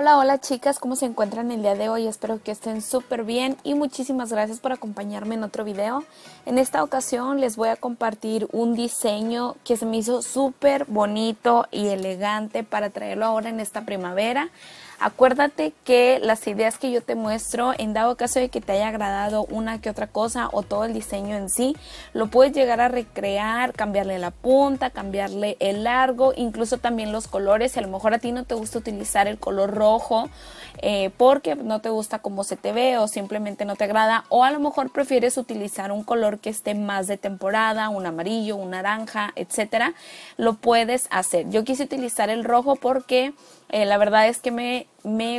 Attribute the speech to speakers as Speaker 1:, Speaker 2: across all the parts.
Speaker 1: Hola, hola chicas, ¿cómo se encuentran el día de hoy? Espero que estén súper bien y muchísimas gracias por acompañarme en otro video. En esta ocasión les voy a compartir un diseño que se me hizo súper bonito y elegante para traerlo ahora en esta primavera. Acuérdate que las ideas que yo te muestro, en dado caso de que te haya agradado una que otra cosa o todo el diseño en sí, lo puedes llegar a recrear, cambiarle la punta, cambiarle el largo, incluso también los colores. Si a lo mejor a ti no te gusta utilizar el color rojo eh, porque no te gusta cómo se te ve o simplemente no te agrada, o a lo mejor prefieres utilizar un color que esté más de temporada, un amarillo, un naranja, etcétera, lo puedes hacer. Yo quise utilizar el rojo porque eh, la verdad es que me,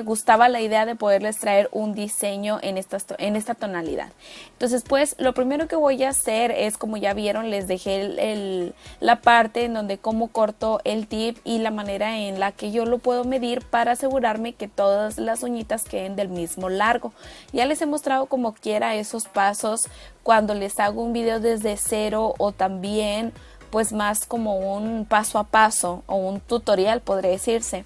Speaker 1: gustaba la idea de poderles traer un diseño en esta, en esta tonalidad. Entonces, pues lo primero que voy a hacer es, como ya vieron, les dejé la parte en donde como corto el tip y la manera en la que yo lo puedo medir para asegurarme que todas las uñitas queden del mismo largo. Ya les he mostrado como quiera esos pasos cuando les hago un video desde cero o también pues más como un paso a paso o un tutorial podría decirse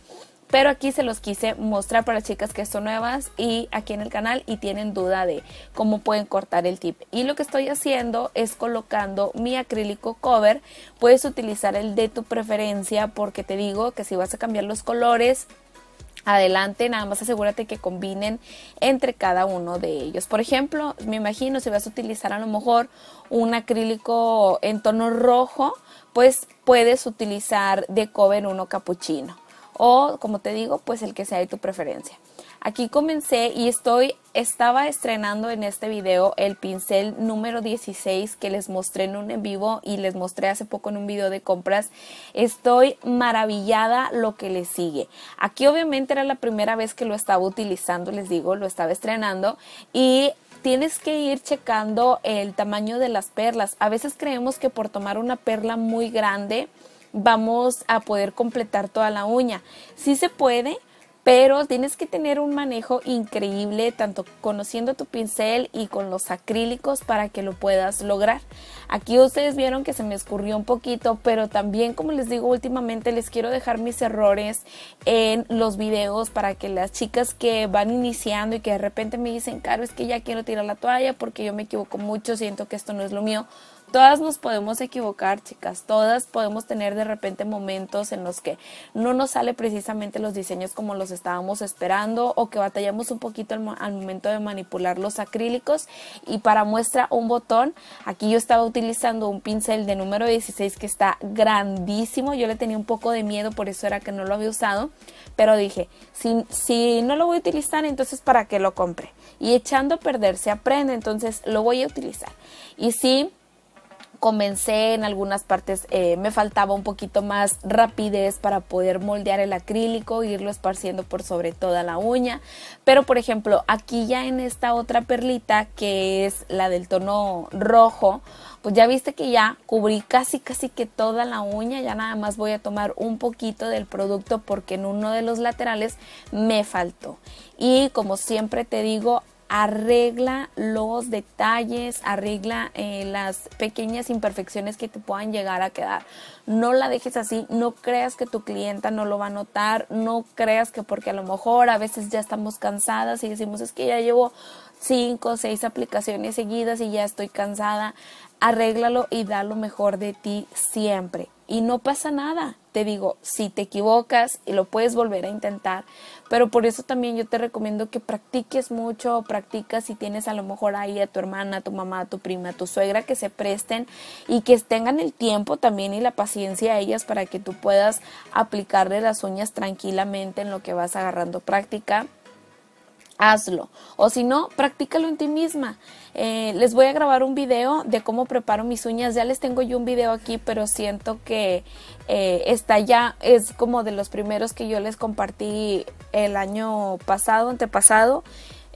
Speaker 1: pero aquí se los quise mostrar para chicas que son nuevas y aquí en el canal y tienen duda de cómo pueden cortar el tip. Y lo que estoy haciendo es colocando mi acrílico cover, puedes utilizar el de tu preferencia porque te digo que si vas a cambiar los colores adelante, nada más asegúrate que combinen entre cada uno de ellos. Por ejemplo, me imagino si vas a utilizar a lo mejor un acrílico en tono rojo, pues puedes utilizar de cover uno capuchino o como te digo, pues el que sea de tu preferencia. Aquí comencé y estoy estaba estrenando en este video el pincel número 16 que les mostré en un en vivo y les mostré hace poco en un video de compras. Estoy maravillada lo que le sigue. Aquí obviamente era la primera vez que lo estaba utilizando, les digo, lo estaba estrenando y tienes que ir checando el tamaño de las perlas. A veces creemos que por tomar una perla muy grande, vamos a poder completar toda la uña. Sí se puede, pero tienes que tener un manejo increíble, tanto conociendo tu pincel y con los acrílicos para que lo puedas lograr. Aquí ustedes vieron que se me escurrió un poquito, pero también como les digo últimamente les quiero dejar mis errores en los videos para que las chicas que van iniciando y que de repente me dicen, Caro, es que ya quiero tirar la toalla porque yo me equivoco mucho, siento que esto no es lo mío Todas nos podemos equivocar, chicas. Todas podemos tener de repente momentos en los que no nos sale precisamente los diseños como los estábamos esperando o que batallamos un poquito al, momento de manipular los acrílicos. Y para muestra un botón, aquí yo estaba utilizando un pincel de número 16 que está grandísimo. Yo le tenía un poco de miedo, por eso era que no lo había usado. Pero dije, si, si no lo voy a utilizar, entonces para que lo compre. Y echando a perder se aprende, entonces lo voy a utilizar. Y sí, comencé en algunas partes, eh, me faltaba un poquito más rapidez para poder moldear el acrílico, irlo esparciendo por sobre toda la uña. Pero por ejemplo, aquí ya en esta otra perlita que es la del tono rojo, pues ya viste que ya cubrí casi casi que toda la uña, ya nada más voy a tomar un poquito del producto porque en uno de los laterales me faltó. Y como siempre te digo, arregla los detalles, arregla eh, las pequeñas imperfecciones que te puedan llegar a quedar. No la dejes así, no creas que tu clienta no lo va a notar, no creas que porque a lo mejor a veces ya estamos cansadas y decimos es que ya llevo cinco o seis aplicaciones seguidas y ya estoy cansada arréglalo y da lo mejor de ti siempre. Y no pasa nada, te digo, si te equivocas y lo puedes volver a intentar, pero por eso también yo te recomiendo que practiques mucho, practicas si tienes a lo mejor ahí a tu hermana, a tu mamá, a tu prima, a tu suegra que se presten y que tengan el tiempo también y la paciencia a ellas para que tú puedas aplicarle las uñas tranquilamente en lo que vas agarrando práctica hazlo. O si no, practícalo en ti misma. Eh, les voy a grabar un video de cómo preparo mis uñas. Ya les tengo yo un video aquí, pero siento que esta eh, está ya, es como de los primeros que yo les compartí el año pasado, antepasado.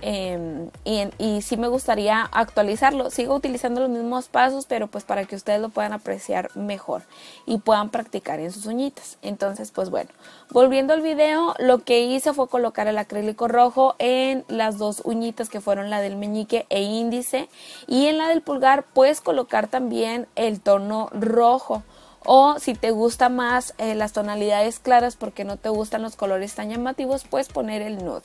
Speaker 1: Em, y, si me gustaría actualizarlo. Sigo utilizando los mismos pasos, pero pues para que ustedes lo puedan apreciar mejor y puedan practicar en sus uñitas. Entonces, pues bueno, volviendo al video, lo que hice fue colocar el acrílico rojo en las dos uñitas que fueron la del meñique e índice y en la del pulgar, pues colocar también el tono rojo o si te gusta más eh, las tonalidades claras porque no te gustan los colores tan llamativos, puedes poner el nude.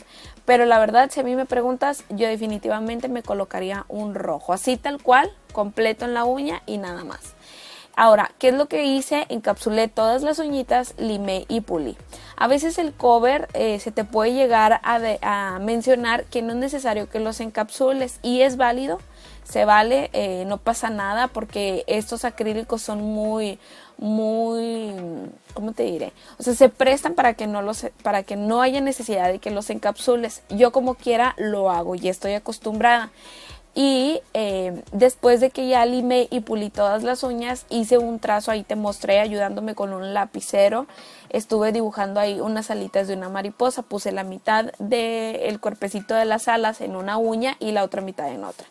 Speaker 1: Pero la verdad, si a mí me preguntas, yo definitivamente me colocaría un rojo, así tal cual, completo en la uña y nada más. Ahora, ¿qué es lo que hice? Encapsulé todas las uñitas, limé y pulí. A veces el cover eh, se te puede llegar a mencionar que no es necesario que los encapsules y es válido se vale, eh, no pasa nada porque estos acrílicos son muy, muy, ¿cómo te diré? O sea, se prestan para que no los, para que no haya necesidad de que los encapsules. Yo como quiera lo hago y estoy acostumbrada. Y eh, después de que ya limé y pulí todas las uñas, hice un trazo ahí, te mostré ayudándome con un lapicero. Estuve dibujando ahí unas alitas de una mariposa, puse la mitad del cuerpecito de las alas en una uña y la otra mitad en otra.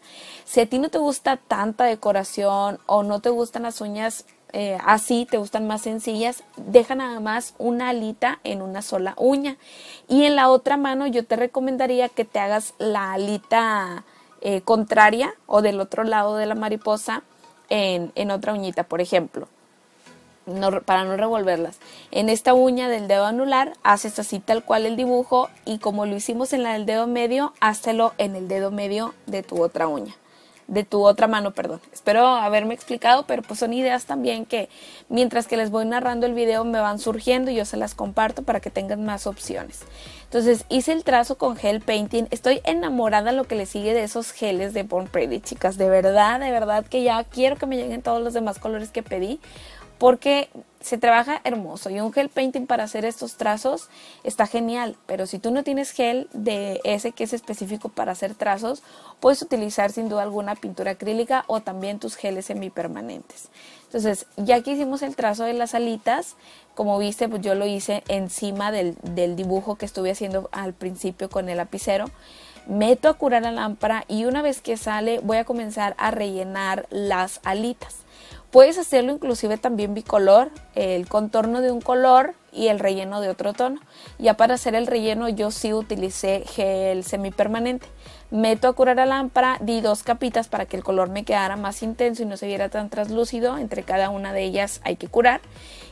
Speaker 1: Si a ti no te gusta tanta decoración o no te gustan las uñas eh, así, te gustan más sencillas, deja nada más una alita en una sola uña. Y en la otra mano yo te recomendaría que te hagas la alita eh, contraria o del otro lado de la mariposa en, en otra uñita, por ejemplo. para no revolverlas. En esta uña del dedo anular haces así tal cual el dibujo y como lo hicimos en la del dedo medio, hazlo en el dedo medio de tu otra uña de tu otra mano, perdón. Espero haberme explicado, pero pues son ideas también que mientras que les voy narrando el video me van surgiendo y yo se las comparto para que tengan más opciones. Entonces hice el trazo con gel painting. Estoy enamorada lo que le sigue de esos geles de Born Pretty, chicas. De verdad, de verdad que ya quiero que me lleguen todos los demás colores que pedí porque se trabaja hermoso y un gel painting para hacer estos trazos está genial, pero si tú no tienes gel de ese que es específico para hacer trazos, puedes utilizar sin duda alguna pintura acrílica o también tus geles semipermanentes. Entonces, ya que hicimos el trazo de las alitas, como viste, pues yo lo hice encima del, del dibujo que estuve haciendo al principio con el lapicero meto a curar la lámpara y una vez que sale voy a comenzar a rellenar las alitas. Puedes hacerlo inclusive también bicolor, el contorno de un color y el relleno de otro tono. Ya para hacer el relleno yo sí utilicé gel semipermanente. Meto a curar a lámpara, di dos capitas para que el color me quedara más intenso y no se viera tan translúcido. Entre cada una de ellas hay que curar.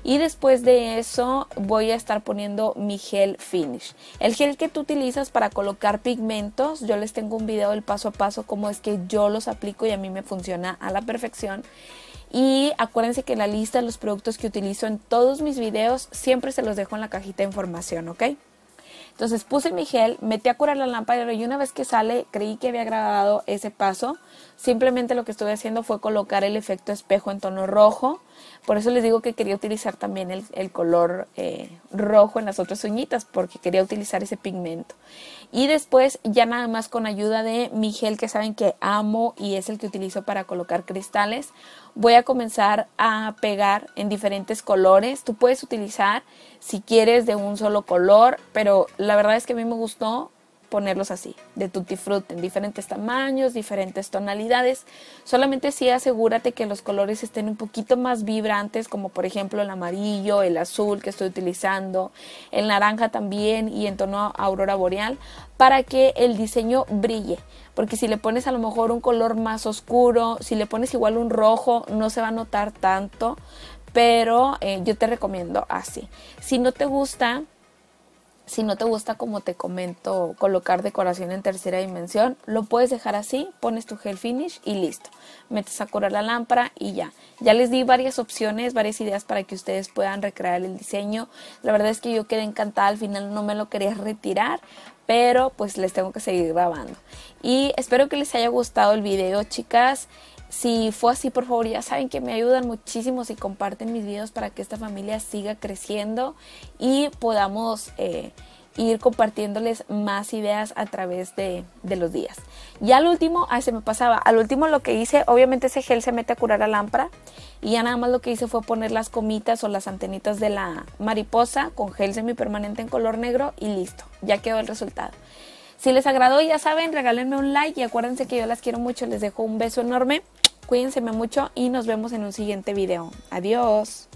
Speaker 1: Y después de eso voy a estar poniendo mi gel finish. El gel que tú utilizas para colocar pigmentos, yo les tengo un video del paso a paso cómo es que yo los aplico y a mí me funciona a la perfección. Y acuérdense que la lista de los productos que utilizo en todos mis videos siempre se los dejo en la cajita de información, ¿ok? Entonces puse mi gel, metí a curar la lámpara y una vez que sale creí que había grabado ese paso. Simplemente lo que estuve haciendo fue colocar el efecto espejo en tono rojo por eso les digo que quería utilizar también el, color eh, rojo en las otras uñitas, porque quería utilizar ese pigmento. Y después ya nada más con ayuda de mi gel que saben que amo y es el que utilizo para colocar cristales, voy a comenzar a pegar en diferentes colores. Tú puedes utilizar si quieres de un solo color, pero la verdad es que a mí me gustó ponerlos así, de tutti frutti, en diferentes tamaños, diferentes tonalidades. Solamente sí asegúrate que los colores estén un poquito más vibrantes, como por ejemplo el amarillo, el azul que estoy utilizando, el naranja también y en tono aurora boreal, para que el diseño brille. Porque si le pones a lo mejor un color más oscuro, si le pones igual un rojo, no se va a notar tanto, pero eh, yo te recomiendo así. Si no te gusta, si no te gusta, como te comento, colocar decoración en tercera dimensión, lo puedes dejar así, pones tu gel finish y listo. Metes a curar la lámpara y ya. Ya les di varias opciones, varias ideas para que ustedes puedan recrear el diseño. La verdad es que yo quedé encantada, al final no me lo quería retirar, pero pues les tengo que seguir grabando. Y espero que les haya gustado el video, chicas. Si fue así, por favor, ya saben que me ayudan muchísimo si comparten mis videos para que esta familia siga creciendo y podamos eh, ir compartiéndoles más ideas a través de, los días. Y al último, ah, se me pasaba, al último lo que hice, obviamente ese gel se mete a curar a lámpara y ya nada más lo que hice fue poner las comitas o las antenitas de la mariposa con gel semipermanente en color negro y listo, ya quedó el resultado. Si les agradó, ya saben, regálenme un like y acuérdense que yo las quiero mucho, les dejo un beso enorme. Cuídense mucho y nos vemos en un siguiente video. Adiós.